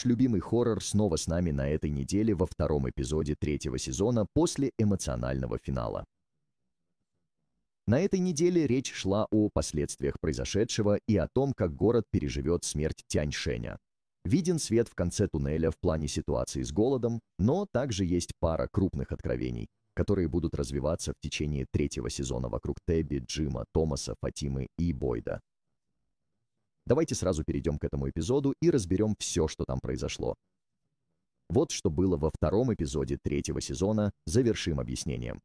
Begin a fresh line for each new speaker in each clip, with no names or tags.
Наш любимый хоррор снова с нами на этой неделе во втором эпизоде третьего сезона после эмоционального финала. На этой неделе речь шла о последствиях произошедшего и о том, как город переживет смерть Тяньшеня. Виден свет в конце туннеля в плане ситуации с голодом, но также есть пара крупных откровений, которые будут развиваться в течение третьего сезона вокруг Тебби, Джима, Томаса, Фатимы и Бойда. Давайте сразу перейдем к этому эпизоду и разберем все, что там произошло. Вот что было во втором эпизоде третьего сезона, завершим объяснением.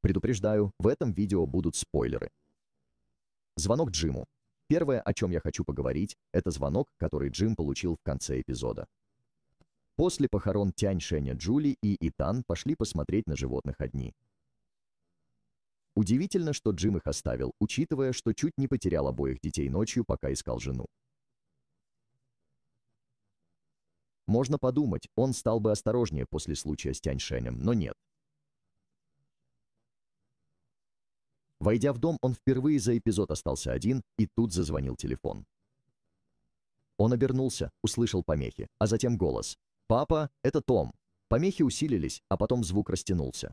Предупреждаю, в этом видео будут спойлеры. Звонок Джиму. Первое, о чем я хочу поговорить, это звонок, который Джим получил в конце эпизода. После похорон Тянь Шеня Джули и Итан пошли посмотреть на животных одни. Удивительно, что Джим их оставил, учитывая, что чуть не потерял обоих детей ночью, пока искал жену. Можно подумать, он стал бы осторожнее после случая с Тяньшенем, но нет. Войдя в дом, он впервые за эпизод остался один, и тут зазвонил телефон. Он обернулся, услышал помехи, а затем голос. «Папа, это Том!» Помехи усилились, а потом звук растянулся.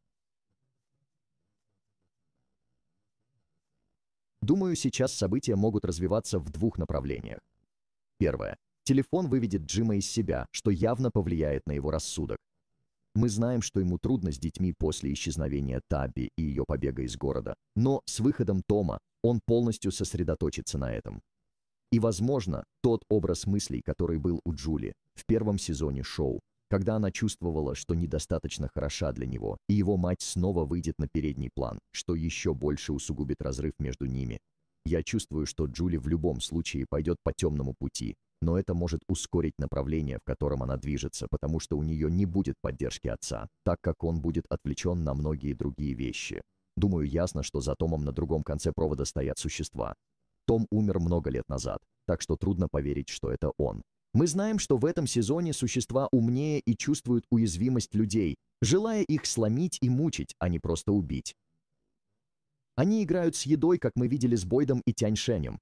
Думаю, сейчас события могут развиваться в двух направлениях. Первое. Телефон выведет Джима из себя, что явно повлияет на его рассудок. Мы знаем, что ему трудно с детьми после исчезновения Таби и ее побега из города, но с выходом Тома он полностью сосредоточится на этом. И, возможно, тот образ мыслей, который был у Джули в первом сезоне шоу, когда она чувствовала, что недостаточно хороша для него, и его мать снова выйдет на передний план, что еще больше усугубит разрыв между ними. Я чувствую, что Джули в любом случае пойдет по темному пути, но это может ускорить направление, в котором она движется, потому что у нее не будет поддержки отца, так как он будет отвлечен на многие другие вещи. Думаю, ясно, что за Томом на другом конце провода стоят существа. Том умер много лет назад, так что трудно поверить, что это он. Мы знаем, что в этом сезоне существа умнее и чувствуют уязвимость людей, желая их сломить и мучить, а не просто убить. Они играют с едой, как мы видели с Бойдом и Тяньшенем.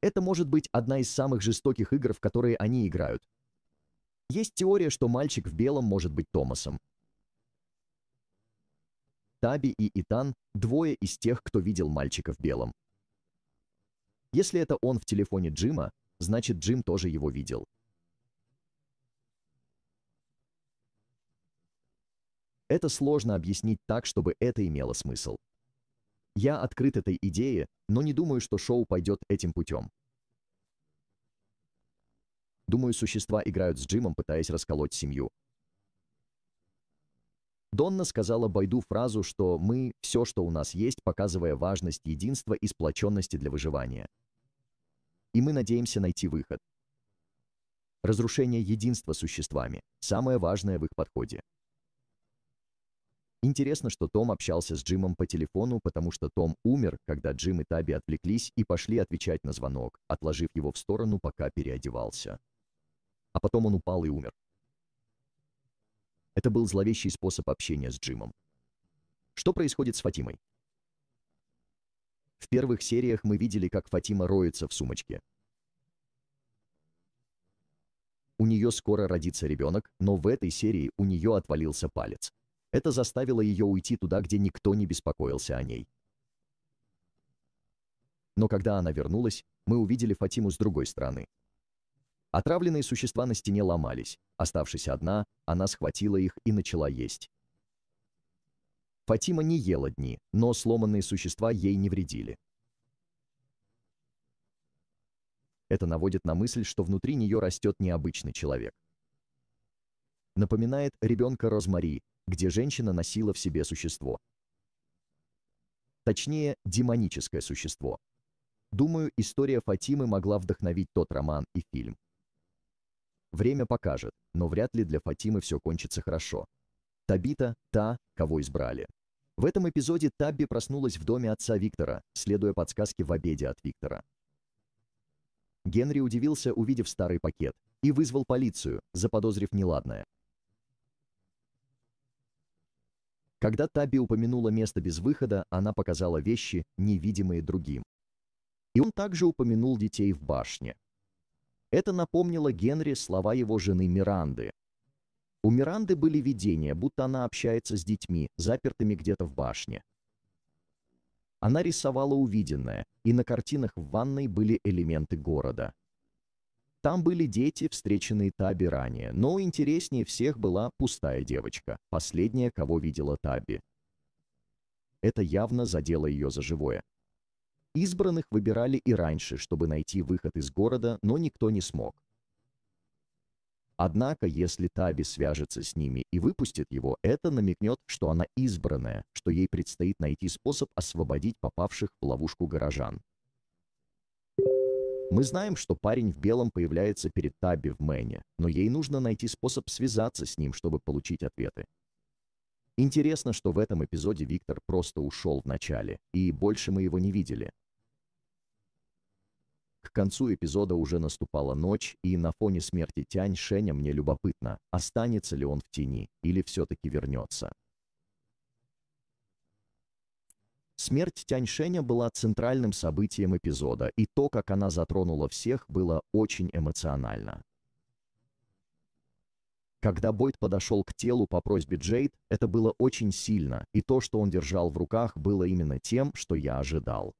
Это может быть одна из самых жестоких игр, в которые они играют. Есть теория, что мальчик в белом может быть Томасом. Таби и Итан – двое из тех, кто видел мальчика в белом. Если это он в телефоне Джима, Значит, Джим тоже его видел. Это сложно объяснить так, чтобы это имело смысл. Я открыт этой идее, но не думаю, что шоу пойдет этим путем. Думаю, существа играют с Джимом, пытаясь расколоть семью. Донна сказала Байду фразу, что «мы – все, что у нас есть», показывая важность единства и сплоченности для выживания и мы надеемся найти выход. Разрушение единства существами – самое важное в их подходе. Интересно, что Том общался с Джимом по телефону, потому что Том умер, когда Джим и Таби отвлеклись и пошли отвечать на звонок, отложив его в сторону, пока переодевался. А потом он упал и умер. Это был зловещий способ общения с Джимом. Что происходит с Фатимой? первых сериях мы видели, как Фатима роется в сумочке. У нее скоро родится ребенок, но в этой серии у нее отвалился палец. Это заставило ее уйти туда, где никто не беспокоился о ней. Но когда она вернулась, мы увидели Фатиму с другой стороны. Отравленные существа на стене ломались. Оставшись одна, она схватила их и начала есть. Фатима не ела дни, но сломанные существа ей не вредили. Это наводит на мысль, что внутри нее растет необычный человек. Напоминает ребенка Розмари, где женщина носила в себе существо. Точнее, демоническое существо. Думаю, история Фатимы могла вдохновить тот роман и фильм. Время покажет, но вряд ли для Фатимы все кончится хорошо. Табита – та, кого избрали. В этом эпизоде Табби проснулась в доме отца Виктора, следуя подсказке в обеде от Виктора. Генри удивился, увидев старый пакет, и вызвал полицию, заподозрив неладное. Когда Таби упомянула место без выхода, она показала вещи, невидимые другим. И он также упомянул детей в башне. Это напомнило Генри слова его жены Миранды. У Миранды были видения, будто она общается с детьми, запертыми где-то в башне, она рисовала увиденное, и на картинах в ванной были элементы города. Там были дети, встреченные Таби ранее, но интереснее всех была пустая девочка, последняя, кого видела Таби. Это явно задело ее за живое. Избранных выбирали и раньше, чтобы найти выход из города, но никто не смог. Однако, если Таби свяжется с ними и выпустит его, это намекнет, что она избранная, что ей предстоит найти способ освободить попавших в ловушку горожан. Мы знаем, что парень в белом появляется перед Таби в Мэне, но ей нужно найти способ связаться с ним, чтобы получить ответы. Интересно, что в этом эпизоде Виктор просто ушел в начале, и больше мы его не видели. К концу эпизода уже наступала ночь, и на фоне смерти Тянь Шеня мне любопытно, останется ли он в тени, или все-таки вернется. Смерть Тянь Тяньшеня была центральным событием эпизода, и то, как она затронула всех, было очень эмоционально. Когда Бойд подошел к телу по просьбе Джейд, это было очень сильно, и то, что он держал в руках, было именно тем, что я ожидал.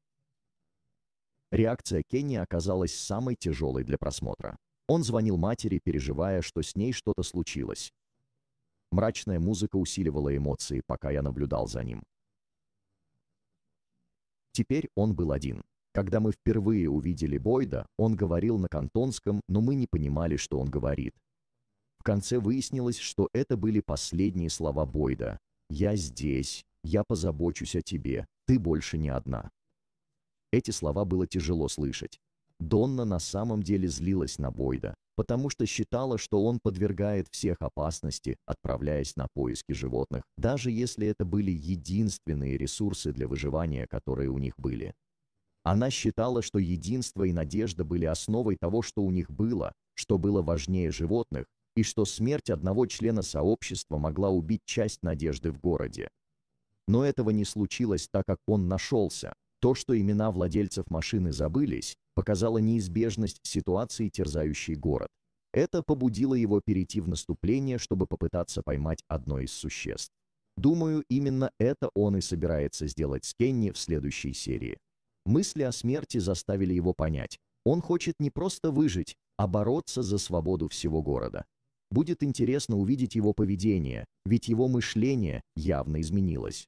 Реакция Кенни оказалась самой тяжелой для просмотра. Он звонил матери, переживая, что с ней что-то случилось. Мрачная музыка усиливала эмоции, пока я наблюдал за ним. Теперь он был один. Когда мы впервые увидели Бойда, он говорил на кантонском, но мы не понимали, что он говорит. В конце выяснилось, что это были последние слова Бойда. «Я здесь, я позабочусь о тебе, ты больше не одна». Эти слова было тяжело слышать. Донна на самом деле злилась на Бойда, потому что считала, что он подвергает всех опасности, отправляясь на поиски животных, даже если это были единственные ресурсы для выживания, которые у них были. Она считала, что единство и надежда были основой того, что у них было, что было важнее животных, и что смерть одного члена сообщества могла убить часть надежды в городе. Но этого не случилось, так как он нашелся, то, что имена владельцев машины забылись, показало неизбежность ситуации, терзающей город. Это побудило его перейти в наступление, чтобы попытаться поймать одно из существ. Думаю, именно это он и собирается сделать с Кенни в следующей серии. Мысли о смерти заставили его понять. Он хочет не просто выжить, а бороться за свободу всего города. Будет интересно увидеть его поведение, ведь его мышление явно изменилось.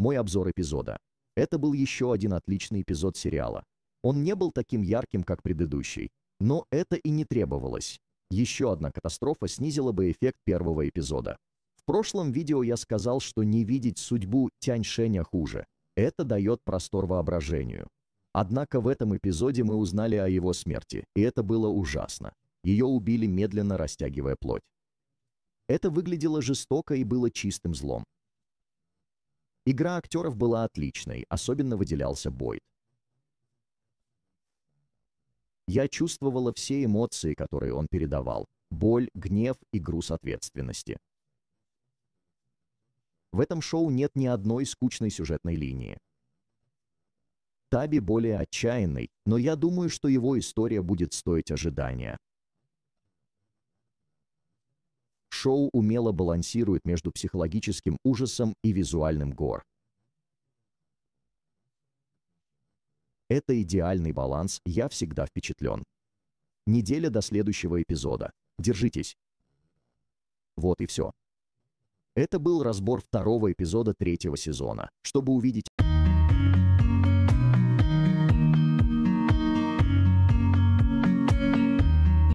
Мой обзор эпизода. Это был еще один отличный эпизод сериала. Он не был таким ярким, как предыдущий, но это и не требовалось. Еще одна катастрофа снизила бы эффект первого эпизода. В прошлом видео я сказал, что не видеть судьбу Тяньшеня хуже. Это дает простор воображению. Однако в этом эпизоде мы узнали о его смерти, и это было ужасно. Ее убили, медленно растягивая плоть. Это выглядело жестоко и было чистым злом. Игра актеров была отличной, особенно выделялся Бойд. Я чувствовала все эмоции, которые он передавал. Боль, гнев и груз ответственности. В этом шоу нет ни одной скучной сюжетной линии. Таби более отчаянный, но я думаю, что его история будет стоить ожидания. Шоу умело балансирует между психологическим ужасом и визуальным гор. Это идеальный баланс, я всегда впечатлен. Неделя до следующего эпизода. Держитесь. Вот и все. Это был разбор второго эпизода третьего сезона. Чтобы увидеть